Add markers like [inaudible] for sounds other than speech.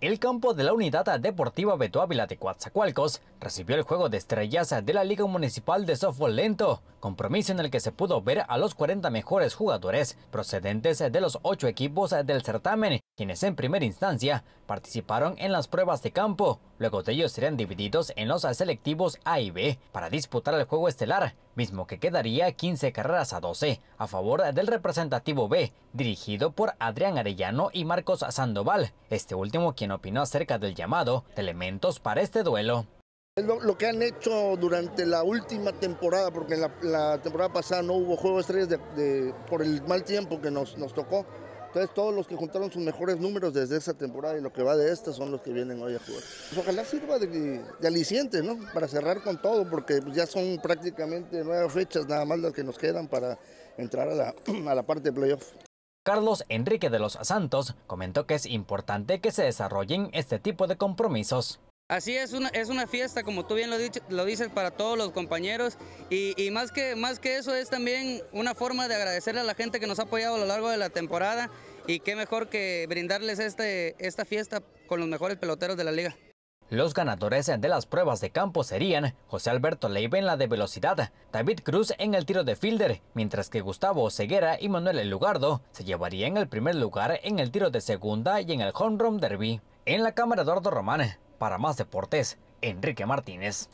El campo de la Unidad Deportiva Ávila de Coatzacoalcos recibió el juego de estrellas de la Liga Municipal de Softball Lento, compromiso en el que se pudo ver a los 40 mejores jugadores procedentes de los ocho equipos del certamen, quienes en primera instancia participaron en las pruebas de campo. Luego de ellos serían divididos en los selectivos A y B para disputar el juego estelar, mismo que quedaría 15 carreras a 12 a favor del representativo B, dirigido por Adrián Arellano y Marcos Sandoval, este último quien opinó acerca del llamado de elementos para este duelo. Lo que han hecho durante la última temporada, porque la, temporada pasada no hubo juegos de de, por el mal tiempo que nos tocó, entonces todos los que juntaron sus mejores números desde esa temporada y lo que va de esta son los que vienen hoy a jugar. Pues, ojalá sirva de, aliciente, ¿no? Para cerrar con todo, porque pues, ya son prácticamente nuevas fechas nada más las que nos quedan para entrar a la, [clears throat] a la parte de playoff. Carlos Enrique de los Santos comentó que es importante que se desarrollen este tipo de compromisos. Así es una, es una fiesta, como tú bien lo, lo dices, para todos los compañeros. Y, más, que, más que eso es también una forma de agradecerle a la gente que nos ha apoyado a lo largo de la temporada. Y qué mejor que brindarles este, esta fiesta con los mejores peloteros de la liga. Los ganadores de las pruebas de campo serían José Alberto Leiva en la de velocidad, David Cruz en el tiro de fielder, mientras que Gustavo Ceguera y Manuel Lugardo se llevarían el primer lugar en el tiro de segunda y en el home run derby. En la cámara Eduardo Román, para más deportes, Enrique Martínez.